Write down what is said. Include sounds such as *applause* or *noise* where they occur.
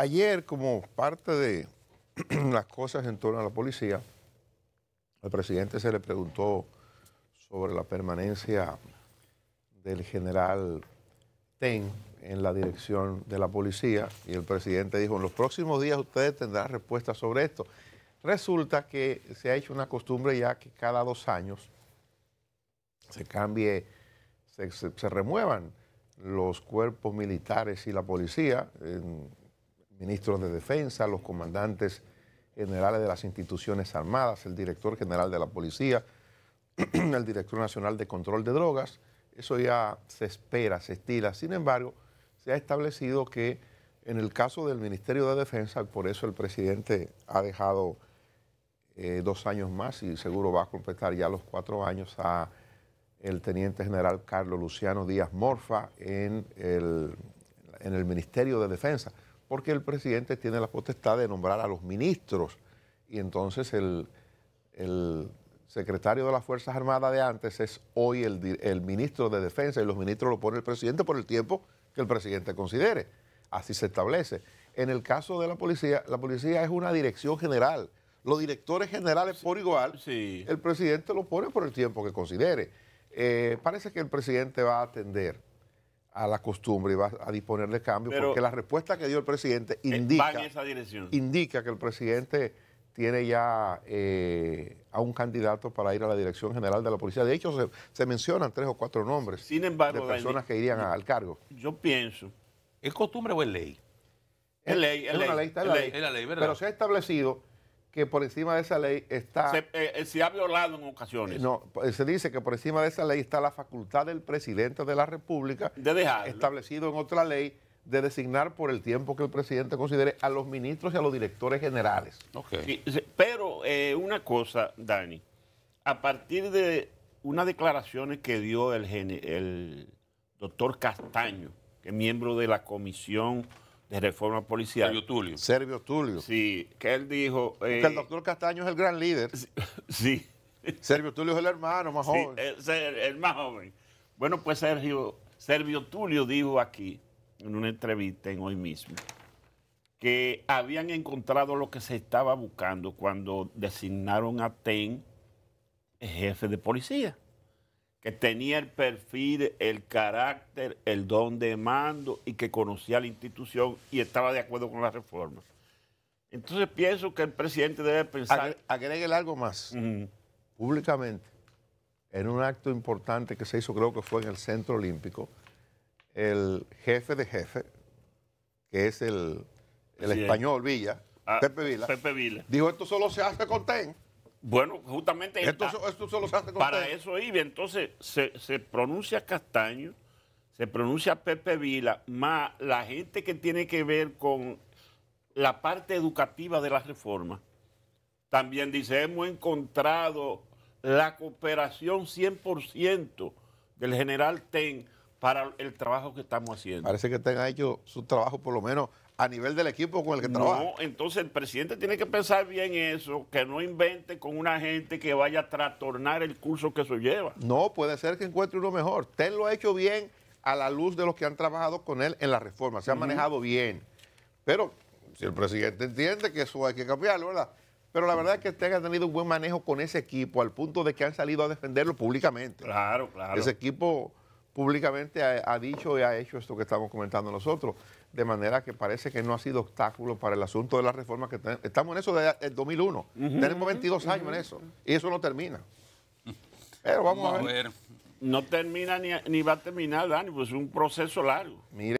Ayer, como parte de *clears throat* las cosas en torno a la policía, al presidente se le preguntó sobre la permanencia del general Ten en la dirección de la policía y el presidente dijo, en los próximos días ustedes tendrán respuesta sobre esto. Resulta que se ha hecho una costumbre ya que cada dos años se cambie, se, remuevan los cuerpos militares y la policía ministros de Defensa, los comandantes generales de las instituciones armadas, el director general de la policía, *clears throat* el director nacional de control de drogas. Eso ya se espera, se estila. Sin embargo, se ha establecido que en el caso del Ministerio de Defensa, por eso el presidente ha dejado eh, dos años más y seguro va a completar ya los cuatro años a el teniente general Carlos Luciano Díaz Morfa en el Ministerio de Defensa porque el presidente tiene la potestad de nombrar a los ministros. Y entonces el, secretario de las Fuerzas Armadas de antes es hoy el, ministro de Defensa y los ministros lo pone el presidente por el tiempo que el presidente considere. Así se establece. En el caso de la policía, la policía es una dirección general. Los directores generales por igual, el presidente lo pone por el tiempo que considere. Eh, parece que el presidente va a atender a la costumbre y va a disponerle cambio porque la respuesta que dio el presidente eh, indica, indica que el presidente tiene ya eh, a un candidato para ir a la Dirección General de la Policía. De hecho, se, mencionan tres o cuatro nombres de personas que irían al cargo. Yo pienso, ¿es costumbre o es ley? Es, ley, es, ley, Es ley Pero se ha establecido que por encima de esa ley está... Se, eh, eh, ha violado en ocasiones. No, pues, se dice que por encima de esa ley está la facultad del presidente de la República, de establecido en otra ley, de designar por el tiempo que el presidente considere a los ministros y a los directores generales. Okay. pero eh, una cosa, Dani, a partir de unas declaraciones que dio el, el doctor Castaño, que es miembro de la comisión de reforma policial. Servio Tulio. Tulio. Sí, que él dijo... que el eh, doctor Castaño es el gran líder. Sí. *laughs* Sergio Tulio es el hermano más joven. el, más joven. Bueno, pues Sergio, Servio Tulio dijo aquí, en una entrevista en hoy mismo, que habían encontrado lo que se estaba buscando cuando designaron a TEN jefe de policía que tenía el perfil, el carácter, el don de mando y que conocía la institución y estaba de acuerdo con las reformas. Entonces pienso que el presidente debe pensar... Agregue algo más. Públicamente, en un acto importante que se hizo, creo que fue en el Centro Olímpico, el jefe de jefe, que es el, español Villa, ah, Pepe Villa dijo, esto solo se hace con TEN. Bueno, justamente esto, esto solo para eso iba. Entonces se, se, pronuncia Castaño, se pronuncia Pepe Vila, más la gente que tiene que ver con la parte educativa de la reforma. También dice, hemos encontrado la cooperación 100% del general Ten para el trabajo que estamos haciendo. Parece que Ten ha hecho su trabajo por lo menos a nivel del equipo con el que trabaja. No, entonces el presidente tiene que pensar bien eso, que no invente con una gente que vaya a trastornar el curso que se lleva. No, puede ser que encuentre uno mejor. Ten lo ha hecho bien a la luz de los que han trabajado con él en la reforma, se ha manejado bien. Pero si el presidente entiende que eso hay que cambiarlo, ¿verdad? Pero la verdad es que usted ha tenido un buen manejo con ese equipo, al punto de que han salido a defenderlo públicamente. Claro, claro. Ese equipo públicamente ha, dicho y ha hecho esto que estamos comentando nosotros, de manera que parece que no ha sido obstáculo para el asunto de la reforma que tenemos. estamos en eso desde el 2001, tenemos 22 años en eso y eso no termina. Pero vamos, a, ver. No termina ni, ni va a terminar, Dani, pues es un proceso largo.